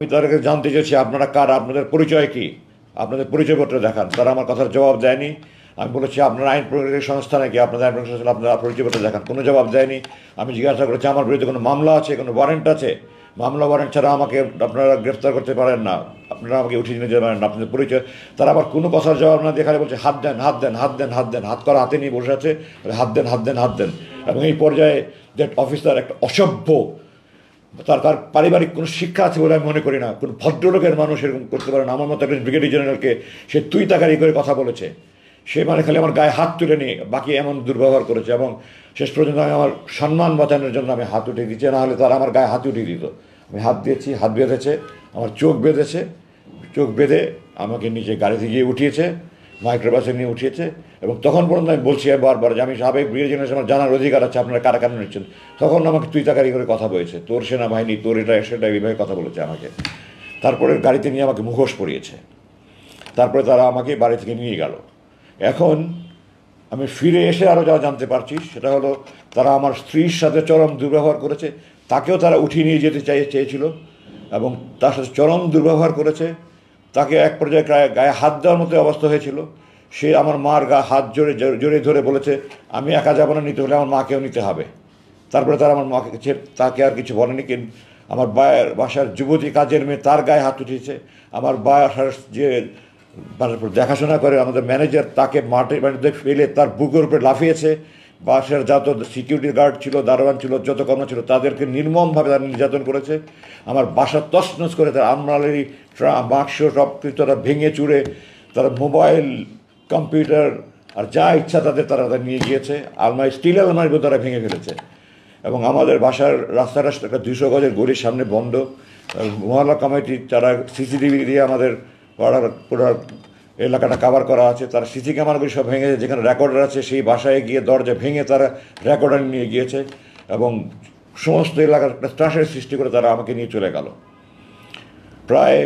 আমি তাদের কাছে জানতে চেয়েছি আপনারা কার আপনাদের পরিচয় কী আপনাদের পরিচয়পত্র দেখান তারা আমার কথার জবাব দেয়নি আমি বলেছি আপনার আইন প্রয়োগের সংস্থা নাকি আপনাদের আইন প্রয়োগের সংস্থা আপনারা পরিচয়পত্র দেখান কোনো জবাব দেয়নি আমি জিজ্ঞাসা করেছি আমার বিরুদ্ধে কোনো মামলা আছে কোনো ওয়ারেন্ট আছে মামলা ওয়ারেন্ট ছাড়া আমাকে আপনারা গ্রেফতার করতে পারেন না আপনারা আমাকে উঠিয়ে নিতে পারেন না আপনাদের পরিচয় তারা আবার কোনো কথার জবাব না দেখালে বলছে হাত দেন হাত দেন হাত দেন হাত দেন হাত করা হাতে নিয়ে বসে আছে হাত দেন হাত দেন হাত দেন এবং এই পর্যায়ে দ্যাট অফিসার একটা অসভ্য তার তার পারিবারিক কোনো শিক্ষা আছে বলে আমি মনে করি না কোনো ভদ্রলোকের মানুষ এরকম করতে পারে না আমার মতো একজন ব্রিগেডিয়ার জেনারেলকে সে তুই তাকারি করে কথা বলেছে সে মানে খালি আমার গায়ে হাত তুলে নিয়ে বাকি এমন দুর্ব্যবহার করেছে এবং শেষ পর্যন্ত আমি আমার সম্মান বাঁচানোর জন্য আমি হাত উঠিয়ে দিচ্ছি না হলে তার আমার গায়ে হাত উঠিয়ে দিত আমি হাত দিয়েছি হাত বেঁধেছে আমার চোখ বেঁধেছে চোখ বেঁধে আমাকে নিচে গাড়িতে গিয়ে উঠিয়েছে মাইক্রোবাসে নিয়ে উঠিয়েছে এবং তখন পর্যন্ত আমি বলছি বারবার যে আমি সাবেক ব্রিগেড জেনারেশন আমার জানার অধিকার আছে আপনারা কারা কারণ নিচ্ছেন তখন আমাকে তুই তাকারি করে কথা বলেছে তোর সেনাবাহিনী তোর এটা সেটা এইভাবে কথা বলেছে আমাকে তারপরে গাড়িতে নিয়ে আমাকে মুখোশ পরিয়েছে তারপরে তারা আমাকে বাড়ি থেকে নিয়ে গেল এখন আমি ফিরে এসে আরও যা জানতে পারছি সেটা হলো তারা আমার স্ত্রীর সাথে চরম দুর্ব্যবহার করেছে তাকেও তারা উঠিয়ে নিয়ে যেতে চাই চেয়েছিল এবং তার সাথে চরম দুর্ব্যবহার করেছে তাকে এক পর্যায়ে গায়ে হাত দেওয়ার মতো অবস্থা হয়েছিল সে আমার মার গা হাত জোরে জোরে ধরে বলেছে আমি একা যাবো না নিতে হলে আমার মাকেও নিতে হবে তারপরে তার আমার মাকে তাকে আর কিছু বলেনি কিন্তু আমার বায়ের বাসার যুবতী কাজের মেয়ে তার গায়ে হাত উঠেছে আমার বাসার যে দেখাশোনা করে আমাদের ম্যানেজার তাকে মাঠে মাটিতে ফেলে তার বুকের উপরে লাফিয়েছে বাসের যত সিকিউরিটি গার্ড ছিল দারোয়ান ছিল যত কর্মা ছিল তাদেরকে নির্মমভাবে তারা নির্যাতন করেছে আমার বাসা তসনস করে তারা আমরালেরই ট্রা বাক্স সব কিছু তারা ভেঙে চুড়ে তারা মোবাইল কম্পিউটার আর যা ইচ্ছা তাদের তারা তারা নিয়ে গিয়েছে আলমারি স্টিল আলমারিগুলো তারা ভেঙে ফেলেছে এবং আমাদের বাসার রাস্তা একটা দুশো গজের গড়ির সামনে বন্ধ মহল্লা কমিটি তারা সিসিটিভি দিয়ে আমাদের পড়ার পুরো এলাকাটা কাভার করা আছে তার সিসি ক্যামেরাগুলি সব ভেঙে যেখানে রেকর্ডার আছে সেই বাসায় গিয়ে দরজা ভেঙে তারা রেকর্ডার নিয়ে গিয়েছে এবং সমস্ত এলাকার একটা ত্রাসের সৃষ্টি করে তারা আমাকে নিয়ে চলে গেল প্রায়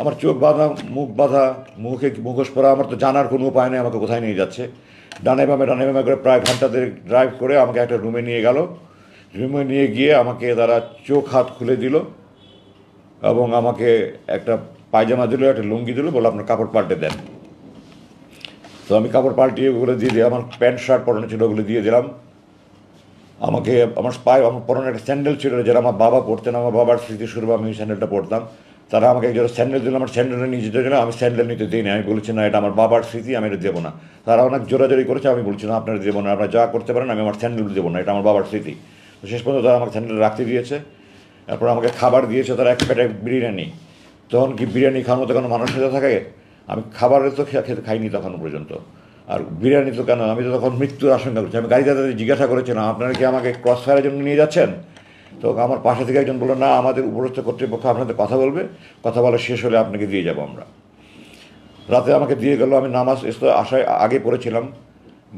আমার চোখ বাঁধা মুখ বাঁধা মুখে মুখোশ পরা আমার তো জানার কোনো উপায় নেই আমাকে কোথায় নিয়ে যাচ্ছে ডানে বামে ডানে বামে করে প্রায় ঘন্টাদের ড্রাইভ করে আমাকে একটা রুমে নিয়ে গেল রুমে নিয়ে গিয়ে আমাকে তারা চোখ হাত খুলে দিল এবং আমাকে একটা পায়জামা দিল একটা লুঙ্গি দিল বলে আপনার কাপড় পাল্টে দেন তো আমি কাপড় পাল্টিয়ে ওগুলো দিয়ে দিয়ে আমার প্যান্ট শার্ট পরানো ছিল ওগুলো দিয়ে দিলাম আমাকে আমার পায়ে আমার পরনে একটা স্যান্ডেল ছিল যেটা আমার বাবা পরতেন আমার বাবার স্মৃতি স্মৃতিস্বরূপ আমি স্যান্ডেলটা পরতাম তারা আমাকে একজন স্যান্ডেল দিল আমার স্যান্ডেল নিয়ে যেতে জন্য আমি স্যান্ডেল নিতে দিই না আমি বলছি না এটা আমার বাবার স্মৃতি আমি এটা দেবো না তারা অনেক জোরাজোরি করেছে আমি বলছি না আপনারা দেবো না আপনারা যা করতে পারেন আমি আমার স্যান্ডেল দেবো না এটা আমার বাবার স্মৃতি তো শেষ পর্যন্ত তারা আমাকে স্যান্ডেল রাখতে দিয়েছে তারপর আমাকে খাবার দিয়েছে তারা এক প্যাটে বিরিয়ানি তখন কি বিরিয়ানি খাওয়ানো মতো কেন মানুষ সাথে থাকে আমি খাবারের তো খেতে খাইনি তখন পর্যন্ত আর বিরিয়ানি তো কেন আমি তো তখন মৃত্যুর আশঙ্কা করছি আমি গাড়ি তাদের জিজ্ঞাসা করেছিলাম আপনারা কি আমাকে ক্রস ফায়ারের জন্য নিয়ে যাচ্ছেন তো আমার পাশে থেকে একজন বললো না আমাদের উপরস্থ কর্তৃপক্ষ আপনাদের কথা বলবে কথা বলা শেষ হলে আপনাকে দিয়ে যাব আমরা রাতে আমাকে দিয়ে গেলো আমি নামাজ এসে আসায় আগে পড়েছিলাম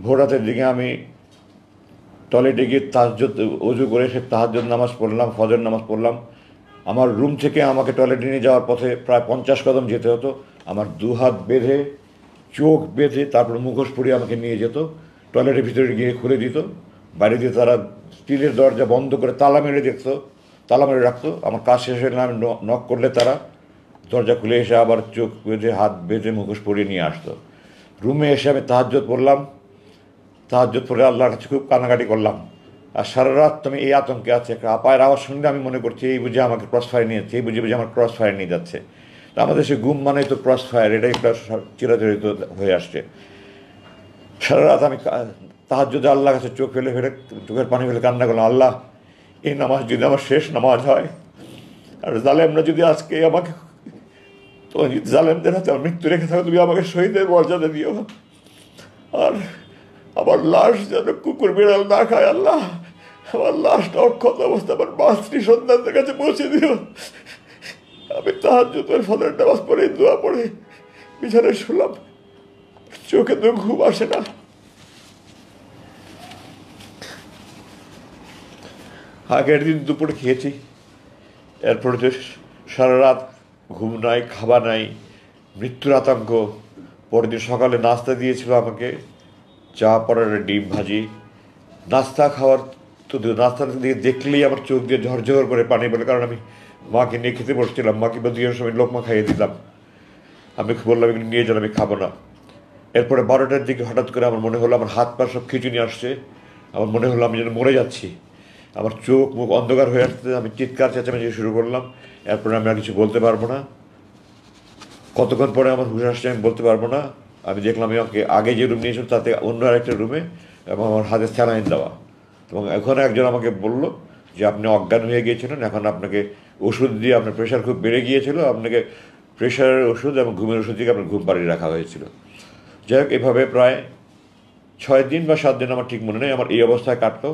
ভোর রাতের দিকে আমি টয়লেটে গিয়ে তাহাজ অজু করে সে তাহাজ নামাজ পড়লাম ফজর নামাজ পড়লাম আমার রুম থেকে আমাকে টয়লেটে নিয়ে যাওয়ার পথে প্রায় পঞ্চাশ কদম যেতে হতো আমার দুহাত বেঁধে চোখ বেঁধে তারপর মুখোশ পরিয়ে আমাকে নিয়ে যেত টয়লেটের ভিতরে গিয়ে খুলে দিত বাইরে দিয়ে তারা স্টিলের দরজা বন্ধ করে তালা মেরে দেখত তালা মেরে রাখতো আমার কাজ শেষ হলে আমি নক করলে তারা দরজা খুলে এসে আবার চোখ বেঁধে হাত বেঁধে মুখোশ পরিয়ে নিয়ে আসতো রুমে এসে আমি তাহাজ্জত পড়লাম তাহাজ্জত পড়ে আল্লাহর কাছে খুব কানাকাটি করলাম আর সারা রাত আমি এই আতঙ্কে আছে একটা আপায়ের আওয়াজ শুনলে আমি মনে করছি এই বুঝে আমাকে ক্রস ফায়ার নিয়ে যাচ্ছে এই বুঝে বুঝে আমার ক্রস ফায়ার নিয়ে যাচ্ছে তো আমাদের সে গুম মানে তো ক্রস ফায়ার এটাই একটা চিরাচরিত হয়ে আসছে সারা রাত আমি তাহার যদি আল্লাহ কাছে চোখ ফেলে ফেলে চোখের পানি ফেলে কান্না করলাম আল্লাহ এই নামাজ যদি আমার শেষ নামাজ হয় আর জালেমরা যদি আজকে আমাকে জালেমদের হাতে মৃত্যু রেখে থাকো তুমি আমাকে শহীদের মর্যাদা দিও আর আমার লাশ যেন কুকুর বিড়াল না খায় আল্লাহ আমার লাশটা অক্ষত অবস্থা আমার মাস্ত্রী সন্তানদের কাছে পৌঁছে দিও আমি তাহার জুতোর ফলের নামাজ পড়ে দোয়া পড়ে বিছানে শুনলাম চোখে তো ঘুম আসে না আগের দিন দুপুরে খেয়েছি এরপর যে সারা রাত ঘুম নাই খাবার নাই মৃত্যুর আতঙ্ক পরদিন সকালে নাস্তা দিয়েছিল আমাকে চা পরার ডিম ভাজি নাস্তা খাওয়ার তো নাস্তার দিকে দেখলেই আমার চোখ দিয়ে ঝরঝর করে পানি বলে কারণ আমি মাকে নিয়ে খেতে বসছিলাম মাকে দুজনের সময় লোকমা খাইয়ে দিলাম আমি বললাম এগুলো নিয়ে যান আমি খাবো না এরপরে বারোটার দিকে হঠাৎ করে আমার মনে হলো আমার হাত পা সব খিচুনি আসছে আমার মনে হলো আমি যেন মরে যাচ্ছি আমার চোখ মুখ অন্ধকার হয়ে আসতে আমি চিৎকার চেঁচামেচি শুরু করলাম এরপরে আমি আর কিছু বলতে পারবো না কতক্ষণ পরে আমার হুশ আসছে আমি বলতে পারবো না আমি দেখলাম আমাকে আগে যে রুম নিয়েছিল তাতে অন্য আরেকটা রুমে এবং আমার হাতে স্যালাইন দেওয়া এবং এখন একজন আমাকে বলল যে আপনি অজ্ঞান হয়ে গিয়েছিলেন এখন আপনাকে ওষুধ দিয়ে আপনার প্রেশার খুব বেড়ে গিয়েছিল আপনাকে প্রেশারের ওষুধ এবং ঘুমের ওষুধ দিয়ে আপনার ঘুম বাড়িয়ে রাখা হয়েছিল যাই হোক এভাবে প্রায় ছয় দিন বা সাত দিন আমার ঠিক মনে নেই আমার এই অবস্থায় কাটত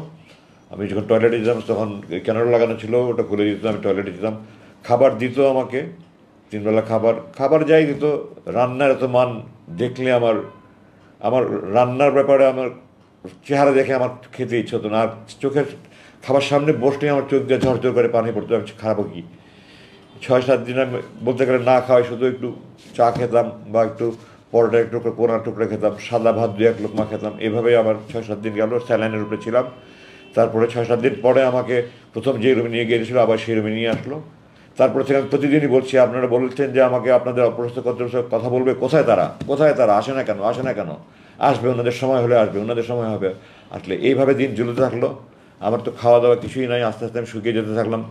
আমি যখন টয়লেটে যেতাম তখন ক্যানাল লাগানো ছিল ওটা খুলে দিতাম আমি টয়লেটে যেতাম খাবার দিত আমাকে তিনবেলা খাবার খাবার যাই কিন্তু রান্নার এত মান দেখলে আমার আমার রান্নার ব্যাপারে আমার চেহারা দেখে আমার খেতে ইচ্ছে হতো না আর চোখের খাবার সামনে বসলে আমার চোখ দিয়ে ঝরঝর করে পানি পড়তো আমি খারাপ কি ছয় সাত দিন আমি বলতে গেলে না খাওয়াই শুধু একটু চা খেতাম বা একটু পরোটা একটু কোনা টুকরা খেতাম সাদা ভাত দু এক লোকমা খেতাম এভাবেই আমার ছয় সাত দিন গেল স্যালাইনের উপরে ছিলাম তারপরে ছয় সাত দিন পরে আমাকে প্রথম যে রুমে নিয়ে গিয়েছিলো আবার সেই রুমে নিয়ে আসলো তারপরে সেখানে প্রতিদিনই বলছি আপনারা বলেছেন যে আমাকে আপনাদের অপ্রস্ত কর্তৃপক্ষ কথা বলবে কোথায় তারা কোথায় তারা আসে না কেন আসে না কেন আসবে ওনাদের সময় হলে আসবে ওনাদের সময় হবে আসলে এইভাবে দিন জ্বলতে থাকলো আমার তো খাওয়া দাওয়া কিছুই নাই আস্তে আস্তে আমি শুকিয়ে যেতে থাকলাম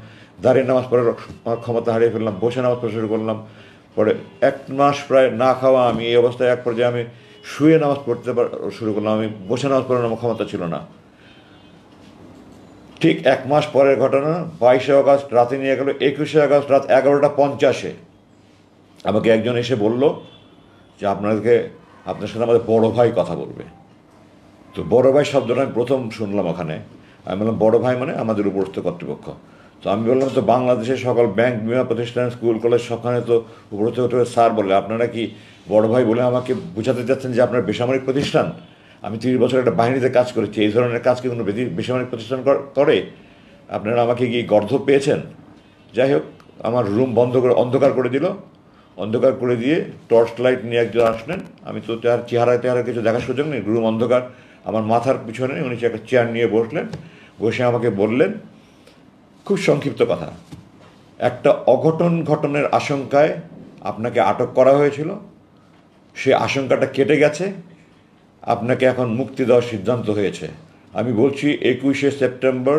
দাঁড়িয়ে নামাজ পড়ার আমার ক্ষমতা হারিয়ে ফেললাম বসে নামাজ পড়া শুরু করলাম পরে এক মাস প্রায় না খাওয়া আমি এই অবস্থায় এক পর্যায়ে আমি শুয়ে নামাজ পড়তে শুরু করলাম আমি বসে নামাজ পড়ার আমার ক্ষমতা ছিল না ঠিক এক মাস পরের ঘটনা বাইশে আগস্ট রাতে নিয়ে গেল একুশে আগস্ট রাত এগারোটা পঞ্চাশে আমাকে একজন এসে বলল যে আপনাদেরকে আপনার সাথে আমাদের বড় ভাই কথা বলবে তো বড় ভাই শব্দটা আমি প্রথম শুনলাম ওখানে আমি বললাম বড় ভাই মানে আমাদের উপরস্থ কর্তৃপক্ষ তো আমি বললাম তো বাংলাদেশের সকল ব্যাংক বিমা প্রতিষ্ঠান স্কুল কলেজ সবখানে তো উপরস্থ স্যার বলে আপনারা কি বড় ভাই বলে আমাকে বোঝাতে চাচ্ছেন যে আপনার বেসামরিক প্রতিষ্ঠান আমি তিরিশ বছর একটা বাহিনীতে কাজ করেছি এই ধরনের কাজ কি কোনো বেসামরিক প্রতিষ্ঠান করে আপনারা আমাকে গিয়ে গর্ধ পেয়েছেন যাই হোক আমার রুম বন্ধ করে অন্ধকার করে দিল অন্ধকার করে দিয়ে টর্চ লাইট নিয়ে একজন আসলেন আমি তো তার চেহারা চেহারা কিছু দেখার সুযোগ নেই রুম অন্ধকার আমার মাথার পিছনে উনি একটা চেয়ার নিয়ে বসলেন বসে আমাকে বললেন খুব সংক্ষিপ্ত কথা একটা অঘটন ঘটনের আশঙ্কায় আপনাকে আটক করা হয়েছিল সে আশঙ্কাটা কেটে গেছে আপনাকে এখন মুক্তি দেওয়ার সিদ্ধান্ত হয়েছে আমি বলছি একুশে সেপ্টেম্বর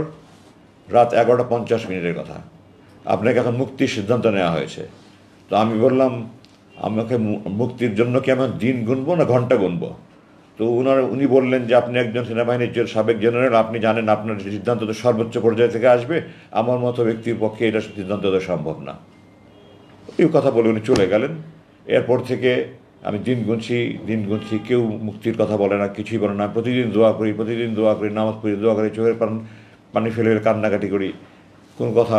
রাত এগারোটা পঞ্চাশ মিনিটের কথা আপনাকে এখন মুক্তির সিদ্ধান্ত নেওয়া হয়েছে তো আমি বললাম আমাকে মুক্তির জন্য কি আমার দিন গুনবো না ঘন্টা গুনবো তো ওনার উনি বললেন যে আপনি একজন সেনাবাহিনীর সাবেক জেনারেল আপনি জানেন আপনার সিদ্ধান্ত তো সর্বোচ্চ পর্যায় থেকে আসবে আমার মতো ব্যক্তির পক্ষে এটা সিদ্ধান্ত তো সম্ভব না এই কথা বলে উনি চলে গেলেন এরপর থেকে আমি দিন গুনছি দিন গুনছি কেউ মুক্তির কথা বলে না কিছুই বলে না প্রতিদিন দোয়া করি প্রতিদিন দোয়া করি নামাজ পড়ি দোয়া করি চোখের পান পানি ফেলে কান্নাকাটি করি কোনো কথা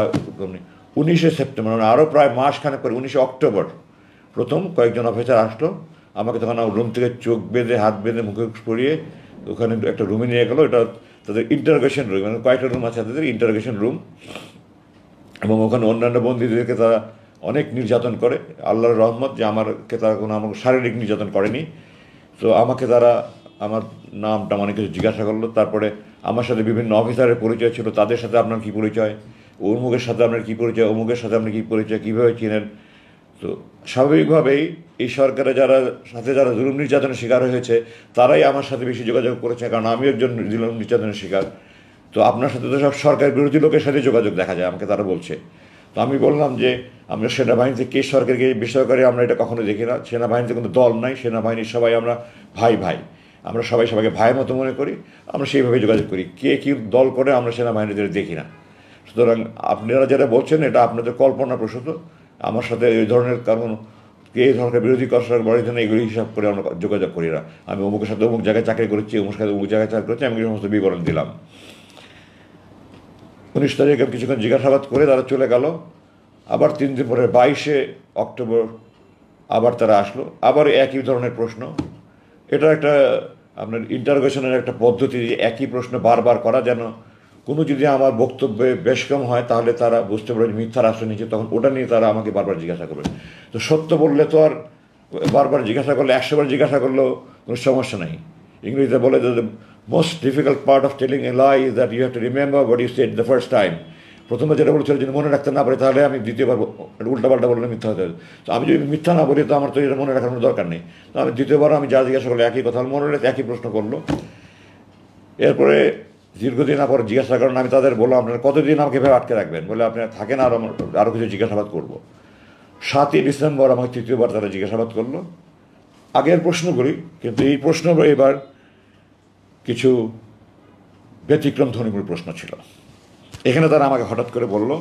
নেই উনিশে সেপ্টেম্বর মানে আরও প্রায় মাসখানেক পরে উনিশে অক্টোবর প্রথম কয়েকজন অফিসার আসলো আমাকে তখন রুম থেকে চোখ বেঁধে হাত বেঁধে মুখে পরিয়ে ওখানে একটা রুমে নিয়ে গেলো এটা তাদের ইন্টারগ্রেশন রুম মানে কয়েকটা রুম আছে তাদের ইন্টারগেশন রুম এবং ওখানে অন্যান্য বন্দীদেরকে তারা অনেক নির্যাতন করে আল্লাহর রহমত যে আমারকে তারা কোনো আমাকে শারীরিক নির্যাতন করেনি তো আমাকে তারা আমার নামটা অনেক কিছু জিজ্ঞাসা করলো তারপরে আমার সাথে বিভিন্ন অফিসারের পরিচয় ছিল তাদের সাথে আপনার কী পরিচয় অমুকের সাথে আপনার কী পরিচয় অমুকের সাথে আপনি কী পরিচয় কীভাবে চিনেন তো স্বাভাবিকভাবেই এই সরকারে যারা সাথে যারা জুলুম নির্যাতনের শিকার হয়েছে তারাই আমার সাথে বেশি যোগাযোগ করেছে কারণ আমি একজন জুলুম নির্যাতনের শিকার তো আপনার সাথে তো সব সরকার বিরোধী লোকের সাথে যোগাযোগ দেখা যায় আমাকে তারা বলছে আমি বললাম যে আমরা সেনাবাহিনীতে কে সরকারকে বেসরকারি আমরা এটা কখনো দেখি না সেনাবাহিনীতে কোনো দল নাই সেনাবাহিনীর সবাই আমরা ভাই ভাই আমরা সবাই সবাইকে ভাই মতো মনে করি আমরা সেইভাবে যোগাযোগ করি কে কী দল করে আমরা সেনাবাহিনীদের দেখি না সুতরাং আপনারা যারা বলছেন এটা আপনাদের কল্পনা প্রসূত আমার সাথে এই ধরনের কারণ কে ধরনের বিরোধী সরকার বড় ধরনের এগুলি হিসাব করে আমরা যোগাযোগ করি না আমি অমুকের সাথে অমুক জায়গায় চাকরি করেছি অমুক সাথে অমুক জায়গায় চাকরি করেছি আমি সমস্ত বিবরণ দিলাম উনিশ তারিখে কিছুক্ষণ জিজ্ঞাসাবাদ করে তারা চলে গেল আবার তিন দিন পরে বাইশে অক্টোবর আবার তারা আসলো আবার একই ধরনের প্রশ্ন এটা একটা আপনার ইন্টারগেশনের একটা পদ্ধতি একই প্রশ্ন বারবার করা যেন কোনো যদি আমার বক্তব্যে বেশ কম হয় তাহলে তারা বুঝতে পারবে মিথ্যার আশ্রয় নিচ্ছে তখন ওটা নিয়ে তারা আমাকে বারবার জিজ্ঞাসা করবে তো সত্য বললে তো আর বারবার জিজ্ঞাসা করলে একশোবার জিজ্ঞাসা করলেও কোনো সমস্যা নেই ইংরেজিতে বলে যে most difficult part of telling a lie is that you have to remember what you said the first time প্রথমে যেটা বলেছিল যদি মনে রাখতে না পারি তাহলে আমি দ্বিতীয়বার পাল্টা বললে মিথ্যা হতে হবে তো আমি যদি মিথ্যা না বলি তো আমার তো এটা মনে রাখার কোনো দরকার নেই তো আমি দ্বিতীয়বার আমি যা জিজ্ঞাসা করলো একই কথা মনে রাখতে একই প্রশ্ন করলো এরপরে দীর্ঘদিন আবার জিজ্ঞাসা করেন আমি তাদের বললাম আপনারা কতদিন আমাকে এভাবে আটকে রাখবেন বলে আপনার থাকেন আর আমার আরও কিছু জিজ্ঞাসাবাদ করবো সাতই ডিসেম্বর আমাকে তৃতীয়বার তারা জিজ্ঞাসাবাদ করলো আগের প্রশ্নগুলি কিন্তু এই প্রশ্ন এবার কিছু ব্যতিক্রম ধনীগুলোর প্রশ্ন ছিল এখানে তারা আমাকে হঠাৎ করে বলল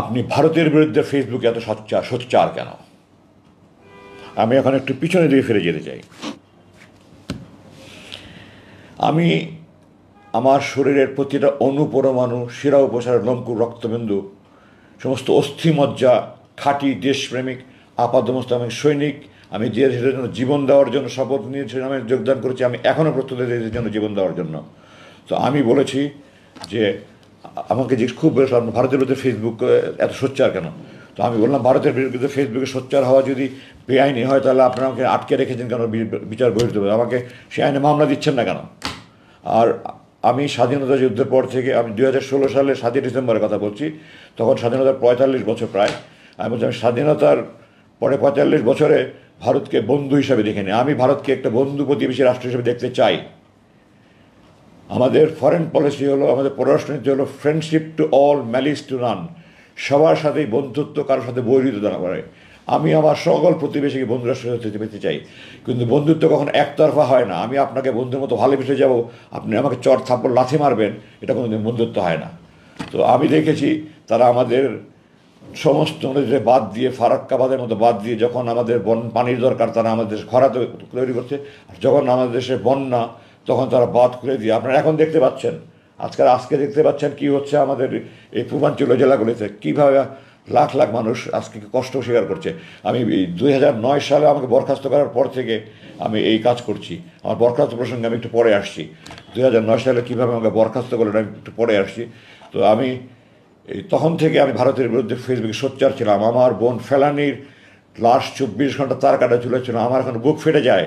আপনি ভারতের বিরুদ্ধে ফেসবুকে এত সচ্চার সোচ্চার কেন আমি এখন একটু পিছনে দিয়ে ফিরে যেতে চাই আমি আমার শরীরের প্রতিটা অনুপরমাণু শিরা উপসার লঙ্কুর রক্তবিন্দু সমস্ত অস্থিমজ্জা খাঁটি দেশপ্রেমিক আপাদমস্ত আমি সৈনিক আমি যে সেটার জন্য জীবন দেওয়ার জন্য শপথ নিয়ে সেখানে যোগদান করেছি আমি এখনও প্রস্তুত এদের জন্য জীবন দেওয়ার জন্য তো আমি বলেছি যে আমাকে যে খুব ভারতের বিরুদ্ধে ফেসবুক এত সোচ্চার কেন তো আমি বললাম ভারতের বিরুদ্ধে ফেসবুকে সোচ্চার হওয়া যদি বেআইনি হয় তাহলে আপনারা আমাকে আটকে রেখেছেন কেন বিচার বহির্ভূত আমাকে সে আইনে মামলা দিচ্ছেন না কেন আর আমি স্বাধীনতা যুদ্ধের পর থেকে আমি দু হাজার ষোলো সালে সাতই ডিসেম্বরের কথা বলছি তখন স্বাধীনতার পঁয়তাল্লিশ বছর প্রায় আমি বলছি আমি স্বাধীনতার পরে পঁয়তাল্লিশ বছরে ভারতকে বন্ধু হিসাবে দেখে নেয় আমি ভারতকে একটা বন্ধু প্রতিবেশী রাষ্ট্র হিসেবে দেখতে চাই আমাদের ফরেন পলিসি হলো আমাদের পররাষ্ট্রনীতি হলো friendship to all malice to none সবার সাথেই বন্ধুত্ব কারোর সাথে বৈরিত দানা করে আমি আমার সকল প্রতিবেশীকে বন্ধু রাষ্ট্র পেতে চাই কিন্তু বন্ধুত্ব কখনো একতরফা হয় না আমি আপনাকে বন্ধুর মতো ভালোবেসে যাব আপনি আমাকে চর থাপ্পড় লাথি মারবেন এটা কোনো বন্ধুত্ব হয় না তো আমি দেখেছি তারা আমাদের সমস্ত নদীতে বাদ দিয়ে ফারাক্কাবাদের মতো বাদ দিয়ে যখন আমাদের বন পানির দরকার তারা আমাদের দেশে খরা তৈরি করছে আর যখন আমাদের দেশে বন্যা তখন তারা বাদ খুলে দিয়ে আপনারা এখন দেখতে পাচ্ছেন আজকাল আজকে দেখতে পাচ্ছেন কি হচ্ছে আমাদের এই পূর্বাঞ্চলীয় জেলাগুলিতে কীভাবে লাখ লাখ মানুষ আজকে কষ্ট স্বীকার করছে আমি দুই সালে আমাকে বরখাস্ত করার পর থেকে আমি এই কাজ করছি আমার বরখাস্ত প্রসঙ্গে আমি একটু পরে আসছি দুই সালে কীভাবে আমাকে বরখাস্ত করলেন আমি একটু পরে আসছি তো আমি এই তখন থেকে আমি ভারতের বিরুদ্ধে ফেসবুকে সোচ্চার ছিলাম আমার বোন ফেলানির লাস্ট চব্বিশ ঘন্টা তার কাটা ঝুলেছিল আমার এখন বুক ফেটে যায়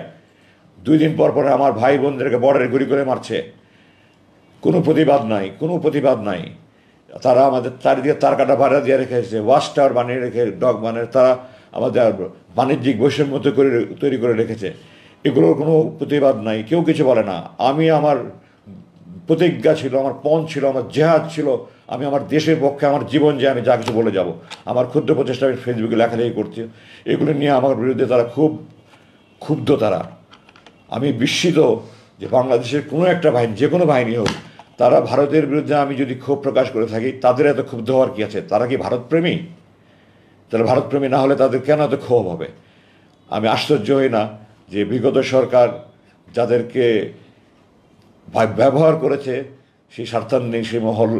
দুই দিন পর পরে আমার ভাই বোনদেরকে বর্ডারে গুলি করে মারছে কোনো প্রতিবাদ নাই কোনো প্রতিবাদ নাই তারা আমাদের তার দিয়ে তার কাটা ভাড়া দিয়ে রেখে এসেছে ওয়াশ টাওয়ার বানিয়ে রেখে ডগ বানিয়ে তারা আমাদের বাণিজ্যিক বৈষম্য মতো করে তৈরি করে রেখেছে এগুলোর কোনো প্রতিবাদ নাই কেউ কিছু বলে না আমি আমার প্রতিজ্ঞা ছিল আমার পণ ছিল আমার জেহাদ ছিল আমি আমার দেশের পক্ষে আমার জীবন যে আমি যা কিছু বলে যাব আমার ক্ষুদ্র প্রচেষ্টা আমি ফেসবুকে লেখালেখি করছি এগুলো নিয়ে আমার বিরুদ্ধে তারা খুব ক্ষুব্ধ তারা আমি বিস্মিত যে বাংলাদেশের কোনো একটা বাহিনী যে কোনো বাহিনী হোক তারা ভারতের বিরুদ্ধে আমি যদি ক্ষোভ প্রকাশ করে থাকি তাদের এত ক্ষুব্ধ হওয়ার কী আছে তারা কি ভারতপ্রেমী তারা ভারতপ্রেমী না হলে তাদের কেন এত ক্ষোভ হবে আমি আশ্চর্য হই না যে বিগত সরকার যাদেরকে ব্যবহার করেছে সেই স্বার্থান্বে সেই মহল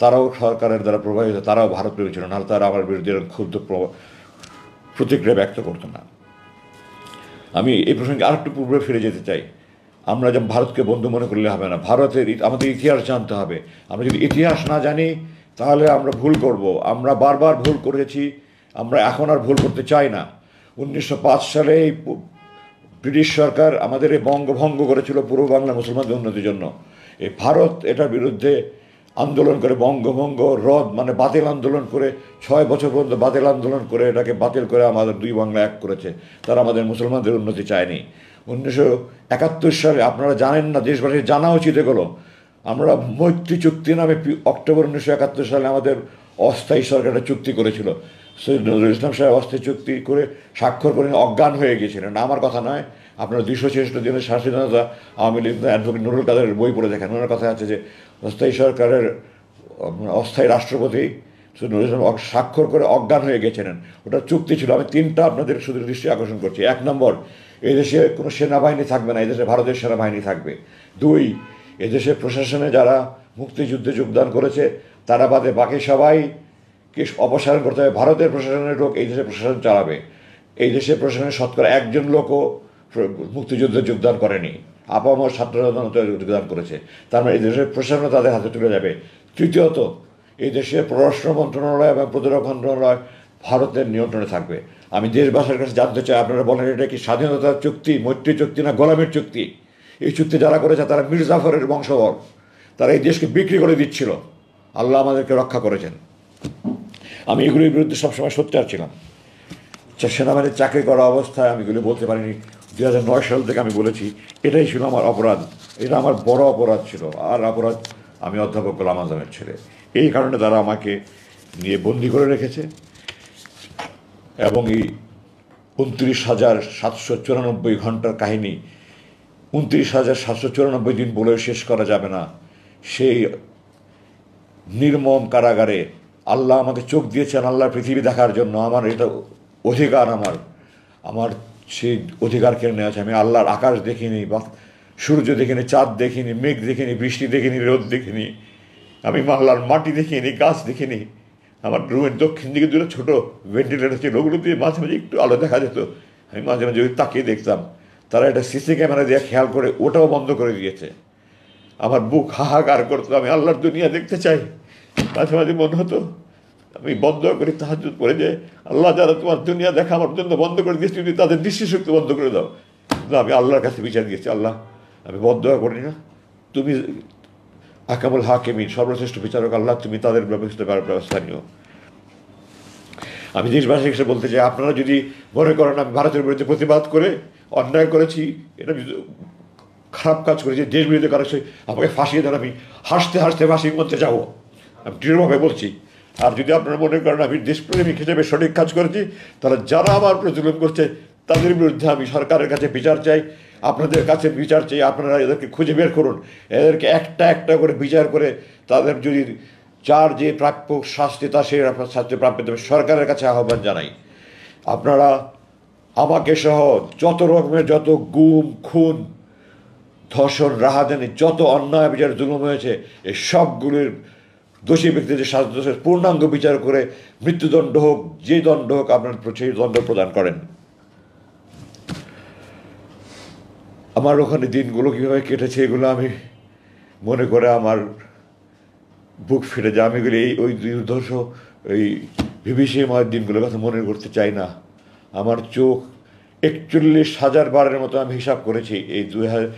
তারাও সরকারের দ্বারা প্রভাবিত তারাও ভারত ছিল না তারা আমার বিরুদ্ধে ক্ষুব্ধ প্রতিক্রিয়া ব্যক্ত করতো না আমি এই প্রসঙ্গে আরেকটু পূর্বে ফিরে যেতে চাই আমরা যেমন ভারতকে বন্ধু মনে করলে হবে না ভারতের আমাদের ইতিহাস জানতে হবে আমরা যদি ইতিহাস না জানি তাহলে আমরা ভুল করব আমরা বারবার ভুল করেছি আমরা এখন আর ভুল করতে চাই না উনিশশো সালে এই ব্রিটিশ সরকার আমাদের এই বঙ্গভঙ্গ করেছিল পূর্ব বাংলা মুসলমানদের উন্নতির জন্য এই ভারত এটার বিরুদ্ধে আন্দোলন করে বঙ্গভঙ্গ হ্রদ মানে বাতিল আন্দোলন করে ছয় বছর পর্যন্ত বাতিল আন্দোলন করে এটাকে বাতিল করে আমাদের দুই বাংলা এক করেছে তারা আমাদের মুসলমানদের উন্নতি চায়নি উনিশশো একাত্তর সালে আপনারা জানেন না দেশবাসী জানা উচিত এগুলো আমরা মৈত্রী চুক্তি নামে অক্টোবর উনিশশো একাত্তর সালে আমাদের অস্থায়ী সরকারটা চুক্তি করেছিল সৈয়দ নজরুল ইসলাম সাহেব অস্থায়ী চুক্তি করে স্বাক্ষর করে অজ্ঞান হয়ে গিয়েছিলেন আমার কথা নয় আপনার দুশো ছেষট্টি দিনের স্বাধীনতা আওয়ামী লীগ অ্যাডভোকেট নুরুল কাদের বই পড়ে দেখেন ওনার কথা আছে যে অস্থায়ী সরকারের মানে অস্থায়ী রাষ্ট্রপতি নজরুল ইসলাম স্বাক্ষর করে অজ্ঞান হয়ে গেছিলেন ওটা চুক্তি ছিল আমি তিনটা আপনাদের শুধু দৃষ্টি আকর্ষণ করছি এক নম্বর এদেশে কোনো সেনাবাহিনী থাকবে না এদেশে ভারতের সেনাবাহিনী থাকবে দুই এদেশে প্রশাসনে যারা মুক্তিযুদ্ধে যোগদান করেছে তারা বাদে বাকি সবাই কে অপসারণ করতে হবে ভারতের প্রশাসনের লোক এই দেশে প্রশাসন চালাবে এই দেশে প্রশাসনের শতকরা একজন লোকও মুক্তিযুদ্ধে যোগদান করেনি আপাম ছাত্র যোগদান করেছে তার মানে এই দেশের প্রশাসনও তাদের হাতে তুলে যাবে তৃতীয়ত এই দেশের পররাষ্ট্র মন্ত্রণালয় এবং প্রতিরক্ষা মন্ত্রণালয় ভারতের নিয়ন্ত্রণে থাকবে আমি দেশবাসীর কাছে জানতে চাই আপনারা বলেন এটা কি স্বাধীনতার চুক্তি মৈত্রী চুক্তি না গোলামের চুক্তি এই চুক্তি যারা করেছে তারা মির্জাফরের বংশধর তারা এই দেশকে বিক্রি করে দিচ্ছিল আল্লাহ আমাদেরকে রক্ষা করেছেন আমি এগুলোর বিরুদ্ধে সবসময় সোচ্চার ছিলাম আচ্ছা, সেনাবাহিনীর চাকরি করা অবস্থায় আমি এগুলো বলতে পারিনি দু হাজার নয় সাল থেকে আমি বলেছি এটাই ছিল আমার অপরাধ এটা আমার বড় অপরাধ ছিল আর অপরাধ আমি অধ্যাপক গোলাম আজমের ছেলে এই কারণে তারা আমাকে নিয়ে বন্দি করে রেখেছে এবং এই উনত্রিশ হাজার সাতশো চুরানব্বই ঘন্টার কাহিনী উনত্রিশ হাজার সাতশো চুরানব্বই দিন বলেও শেষ করা যাবে না সেই নির্মম কারাগারে আল্লাহ আমাকে চোখ দিয়েছেন আল্লাহর পৃথিবী দেখার জন্য আমার এটা অধিকার আমার আমার সেই অধিকার কেড়ে নেওয়া আছে আমি আল্লাহর আকাশ দেখিনি বা সূর্য দেখিনি চাঁদ দেখিনি মেঘ দেখিনি বৃষ্টি দেখিনি রোদ দেখিনি আমি মাল্লার মাটি দেখিনি গাছ দেখিনি আমার রুমের দক্ষিণ দিকে দুটো ছোটো ভেন্টিলেটার ছিল ওগুলো দিয়ে মাঝে মাঝে একটু আলো দেখা যেত আমি মাঝে মাঝে ওই তাকিয়ে দেখতাম তারা এটা সিসি ক্যামেরা দিয়ে খেয়াল করে ওটাও বন্ধ করে দিয়েছে আমার বুক হাহাকার করতো আমি আল্লাহর দুনিয়া দেখতে চাই মাঝে মাঝে মনে হতো আমি বন্ধ করে তাহাজ করে যে আল্লাহ যারা তোমার দুনিয়া দেখা আমার জন্য বন্ধ করে দিয়েছি তুমি তাদের দৃষ্টিশক্তি বন্ধ করে দাও কিন্তু আমি আল্লাহর কাছে বিচার দিয়েছি আল্লাহ আমি বন্ধ করি না তুমি আকামুল কেমি সর্বশ্রেষ্ঠ বিচারক আল্লাহ তুমি তাদের ব্যবস্থা ব্যবস্থা নিও আমি দেশবাসী হিসেবে বলতে চাই আপনারা যদি মনে করেন আমি ভারতের বিরুদ্ধে প্রতিবাদ করে অন্যায় করেছি এটা খারাপ কাজ করেছি দেশ বিরুদ্ধে কারো আমাকে ফাঁসিয়ে দেন আমি হাসতে হাসতে ফাঁসির মধ্যে যাবো আমি দৃঢ়ভাবে বলছি আর যদি আপনারা মনে করেন আমি দেশপ্রেমিক হিসেবে সঠিক কাজ করেছি তাহলে যারা আমার প্রচলন করছে তাদের বিরুদ্ধে আমি সরকারের কাছে বিচার চাই আপনাদের কাছে বিচার চাই আপনারা এদেরকে খুঁজে বের করুন এদেরকে একটা একটা করে বিচার করে তাদের যদি যার যে প্রাপ্য শাস্তি তা সেই আপনার শাস্তি প্রাপ্য দেবে সরকারের কাছে আহ্বান জানাই আপনারা আমাকে সহ যত রকমের যত গুম খুন ধর্ষণ রাহাদানি যত অন্যায় বিচার জুলুম হয়েছে এই সবগুলির দোষী ব্যক্তিদের সাজদোষের পূর্ণাঙ্গ বিচার করে মৃত্যুদণ্ড হোক যে দণ্ড হোক আপনার সেই দণ্ড প্রদান করেন আমার ওখানে দিনগুলো কীভাবে কেটেছে এগুলো আমি মনে করে আমার বুক ফিরে যায় আমি এগুলি এই ওই দুর্ধর্ষ এই মায়ের দিনগুলোর কথা মনে করতে চাই না আমার চোখ একচল্লিশ হাজার বারের মতো আমি হিসাব করেছি এই দুই হাজার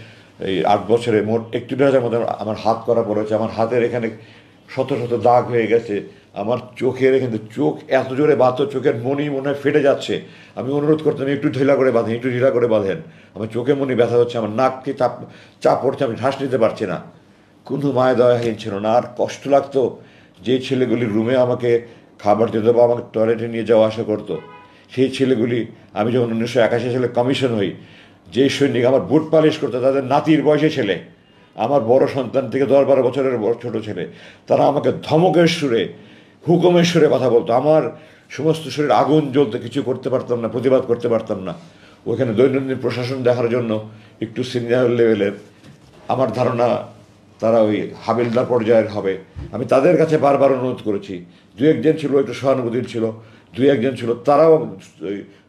এই আট বছরে মোট একচল্লিশ হাজার মতো আমার হাত করা পড়েছে আমার হাতের এখানে শত শত দাগ হয়ে গেছে আমার চোখের কিন্তু চোখ এত জোরে বাঁধত চোখের মনি মনে ফেটে যাচ্ছে আমি অনুরোধ করতাম একটু ঢিলা করে বাঁধেন একটু ঢিলা করে বাঁধেন আমার চোখে মনি ব্যথা হচ্ছে আমার নাককে চাপ চাপ পড়ছে আমি শ্বাস নিতে পারছি না কোনো মায়া দয়াহীন ছিল না আর কষ্ট লাগতো যে ছেলেগুলি রুমে আমাকে খাবার দিত বা আমাকে টয়লেটে নিয়ে যাওয়া আসা করতো সেই ছেলেগুলি আমি যখন উনিশশো একাশি সালে কমিশন হই যে সৈনিক আমার বুট পালিশ করতো তাদের নাতির বয়সে ছেলে আমার বড় সন্তান থেকে দশ বারো বছরের ছোট ছেলে তারা আমাকে ধমকের সুরে হুকুমের সুরে কথা বলতো আমার সমস্ত শরীর আগুন জ্বলতে কিছু করতে পারতাম না প্রতিবাদ করতে পারতাম না ওখানে দৈনন্দিন প্রশাসন দেখার জন্য একটু সিনিয়র লেভেলের আমার ধারণা তারা ওই হাবিলদার পর্যায়ের হবে আমি তাদের কাছে বারবার অনুরোধ করেছি দু একজন ছিল একটু সহানুভূতির ছিল দু একজন ছিল তারাও